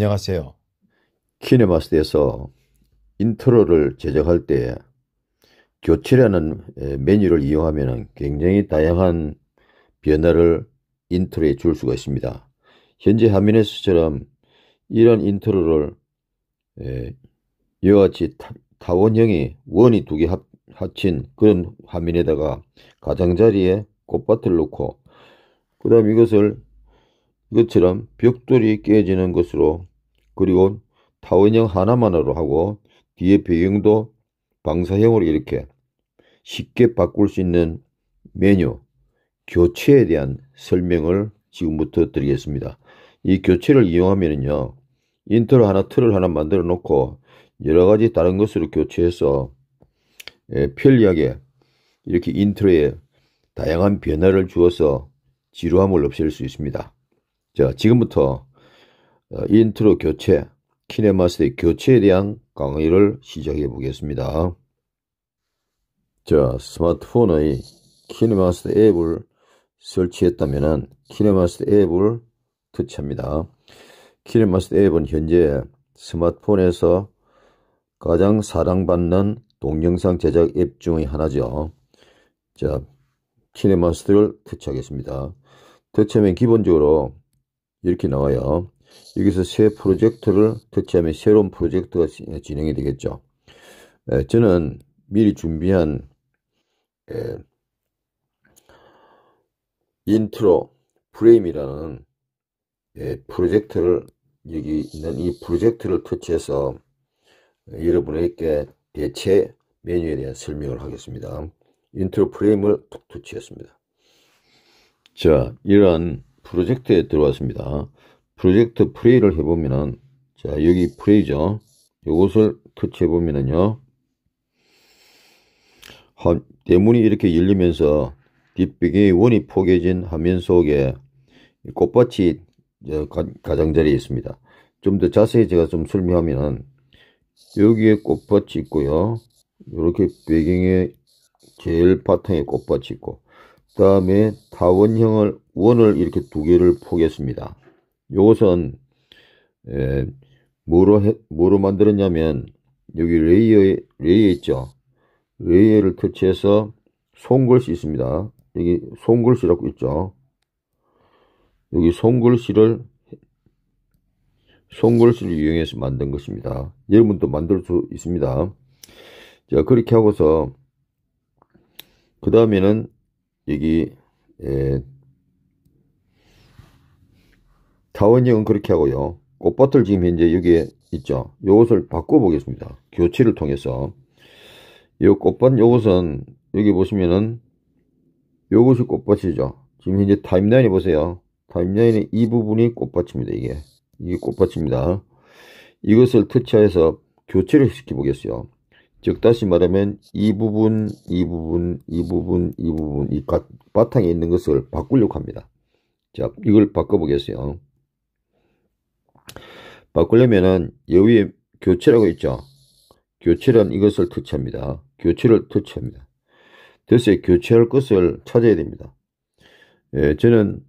안녕하세요. 키네마스에서 인트로를 제작할 때 교체라는 메뉴를 이용하면 굉장히 다양한 변화를 인트로에 줄 수가 있습니다. 현재 화면에서처럼 이런 인트로를 이와 같이 타원형이 원이 두 개 합친 그런 화면에다가 가장자리에 꽃밭을 놓고 그 다음 이것을 이것처럼 벽돌이 깨지는 것으로 그리고 타원형 하나만으로 하고 뒤에 배경도 방사형으로 이렇게 쉽게 바꿀 수 있는 메뉴 교체에 대한 설명을 지금부터 드리겠습니다. 이 교체를 이용하면요 인터를 하나 틀을 하나 만들어 놓고 여러 가지 다른 것으로 교체해서 예, 편리하게 이렇게 인트로에 다양한 변화를 주어서 지루함을 없앨 수 있습니다. 자, 지금부터 어, 인트로 교체, 키네마스의 교체에 대한 강의를 시작해 보겠습니다. 자, 스마트폰의 키네마스 앱을 설치했다면 키네마스 앱을 터치합니다. 키네마스 앱은 현재 스마트폰에서 가장 사랑받는 동영상 제작 앱 중의 하나죠. 자, 키네마스를 터치하겠습니다. 터치하면 기본적으로 이렇게 나와요. 여기서 새 프로젝트를 터치하면 새로운 프로젝트가 진행이 되겠죠. 저는 미리 준비한 인트로 프레임이라는 프로젝트를 여기 있는 이 프로젝트를 터치해서 여러분에게 대체 메뉴에 대한 설명을 하겠습니다. 인트로 프레임을 툭 터치했습니다. 자, 이런 프로젝트에 들어왔습니다. 프로젝트 프레이를 해보면은 자 여기 프레이죠. 요것을 터치해보면은요. 한, 대문이 이렇게 열리면서 뒷벽경의 원이 포개진 화면 속에 꽃밭이 가장자리에 있습니다. 좀 더 자세히 제가 좀 설명하면은 여기에 꽃밭이 있고요. 이렇게 배경에 제일 바탕에 꽃밭이 있고 그 다음에 다원형을 원을 이렇게 두 개를 포겠습니다. 이것은 에, 예, 뭐로 해, 뭐로 만들었냐면 여기 레이어에 레이어 있죠. 레이어를 터치해서 손글씨 있습니다. 여기 손글씨라고 있죠. 여기 손글씨를 손글씨를 이용해서 만든 것입니다. 여러분도 만들 수 있습니다. 자 그렇게 하고서 그 다음에는 여기 예, 타원형은 그렇게 하고요. 꽃밭을 지금 현재 여기에 있죠. 이것을 바꿔 보겠습니다. 교체를 통해서 이 꽃밭 요것은 여기 보시면은 요것이 꽃밭이죠. 지금 현재 타임라인에 보세요. 타임라인의 이 부분이 꽃밭입니다. 이게 이게 꽃밭입니다. 이것을 터치해서 교체를 시켜 보겠어요. 즉 다시 말하면 이 부분, 이 부분, 이 부분, 이 부분 이 가, 바탕에 있는 것을 바꾸려고 합니다. 자, 이걸 바꿔보겠어요. 바꾸려면은 여기에 교체라고 있죠. 교체란 이것을 터치합니다. 교체를 터치합니다. 대세 교체할 것을 찾아야 됩니다. 예, 저는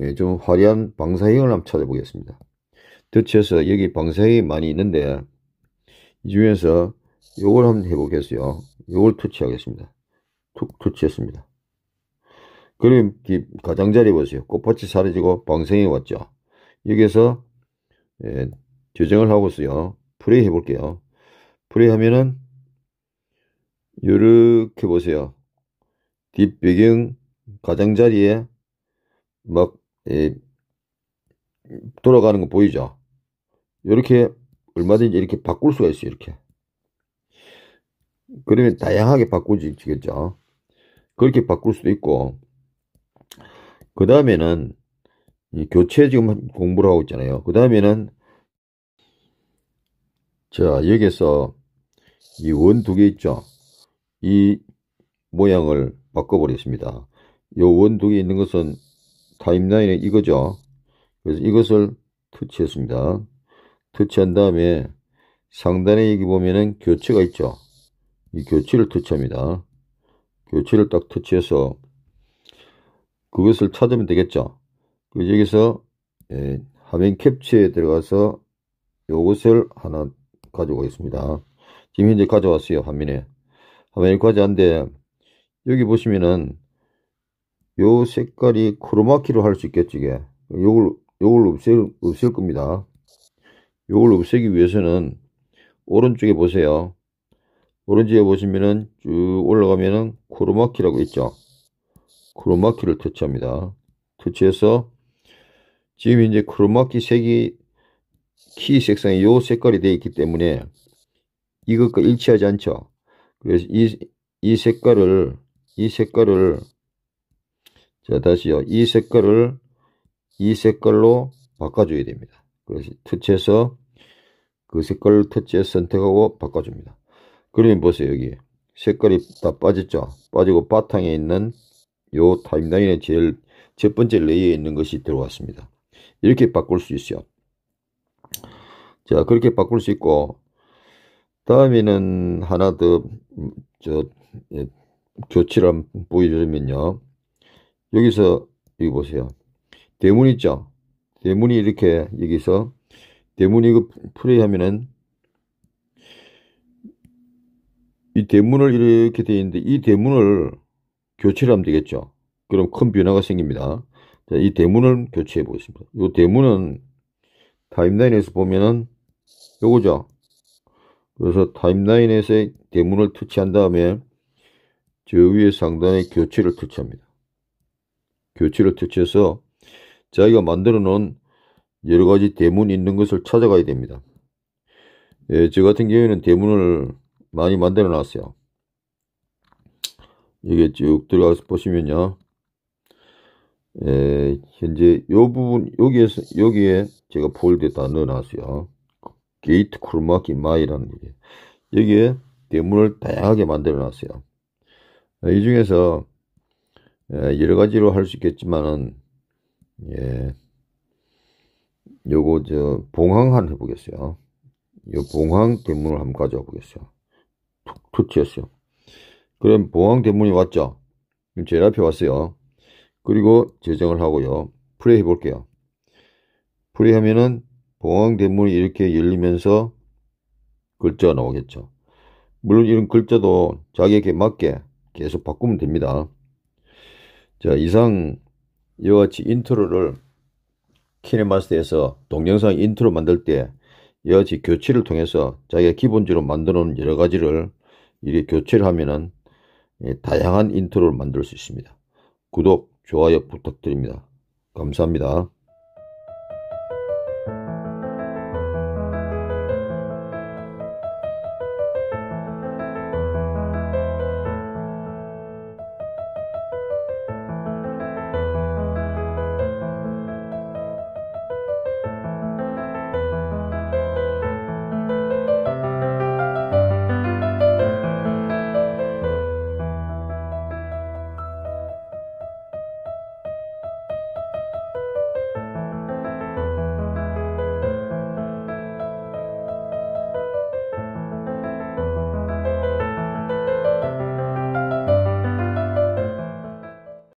예, 좀 화려한 방사형을 한번 찾아보겠습니다. 터치해서 여기 방사형이 많이 있는데 이 중에서 요걸 한번 해보겠어요. 요걸 터치하겠습니다. 툭 터치했습니다. 그럼 가장자리 보세요. 꽃밭이 사라지고 방생이 왔죠. 여기에서 예, 조정을 하고 있어요. 플레이 해볼게요. 플레이 하면은 요렇게 보세요. 뒷배경 가장자리에 막 예, 돌아가는 거 보이죠? 요렇게 얼마든지 이렇게 바꿀 수가 있어요. 이렇게 그러면 다양하게 바꾸지겠죠. 그렇게 바꿀 수도 있고, 그 다음에는 교체 지금 공부를 하고 있잖아요. 그 다음에는 자 여기서 에이원 두 개 있죠. 이 모양을 바꿔버리겠습니다. 이원두 개 있는 것은 타임라인에 이거죠. 그래서 이것을 터치했습니다. 터치한 다음에 상단에 여기 보면은 교체가 있죠. 이교체를 터치합니다. 교체를딱 터치해서 그것을 찾으면 되겠죠. 그 여기서 예, 화면 캡처에 들어가서 요것을 하나 가져오겠습니다. 지금 현재 가져왔어요. 화면에. 화면이 가져왔는데 여기 보시면은 요 색깔이 크로마키로 할 수 있겠지 이게. 요걸 요걸 없앨 없앨 겁니다. 요걸 없애기 위해서는 오른쪽에 보세요. 오른쪽에 보시면은 쭉 올라가면은 코로마키라고 있죠. 코로마키를 터치합니다. 터치해서 지금 이제 크로마키 색이 키 색상이 요 색깔이 되어 있기 때문에 이것과 일치하지 않죠. 그래서 이, 이 색깔을 이 색깔을 자 다시요 이 색깔을 이 색깔로 바꿔줘야 됩니다. 그래서 터치해서 그 색깔을 터치해서 선택하고 바꿔줍니다. 그러면 보세요 여기 색깔이 다 빠졌죠 빠지고 바탕에 있는 요 타임라인의 제일 첫 번째 레이에 있는 것이 들어왔습니다 이렇게 바꿀 수 있어요 자 그렇게 바꿀 수 있고 다음에는 하나 더저 음, 예, 조치를 보여주면요 여기서 여기 보세요 대문 있죠 대문이 이렇게 여기서 대문이 그 프레이 하면은 이 대문을 이렇게 되어 있는데 이 대문을 교체를 하면 되겠죠. 그럼 큰 변화가 생깁니다. 자, 이 대문을 교체해 보겠습니다. 이 대문은 타임라인에서 보면은 요거죠. 그래서 타임라인에서 대문을 터치한 다음에 저 위에 상단에 교체를 터치합니다. 교체를 터치해서 자기가 만들어 놓은 여러 가지 대문 있는 것을 찾아가야 됩니다. 예, 저 같은 경우에는 대문을 많이 만들어 놨어요. 이게 쭉 들어가서 보시면요. 에, 예, 현재 요 부분 여기에서 여기에 제가 폴드에다 넣어놨어요. 게이트 크마키 마이라는 게 여기에 대문을 다양하게 만들어 놨어요. 아, 이 중에서 예, 여러 가지로 할 수 있겠지만은 예, 요거 저 봉황 한 해보겠어요. 요 봉황 대문을 한번 가져와 보겠어요. 툭튀었어요 그럼 봉황 대문이 왔죠. 제일 앞에 왔어요. 그리고 재정을 하고요. 플레이 해볼게요. 플레이 하면은 봉황 대문이 이렇게 열리면서 글자가 나오겠죠. 물론 이런 글자도 자기에게 맞게 계속 바꾸면 됩니다. 자, 이상 이와 같이 인트로를 키네마스터에서 동영상 인트로 만들 때 이와 같이 교체를 통해서 자기가 기본적으로 만들어 놓은 여러 가지를 이렇게 교체를 하면은 예, 다양한 인트로를 만들 수 있습니다. 구독, 좋아요 부탁드립니다. 감사합니다.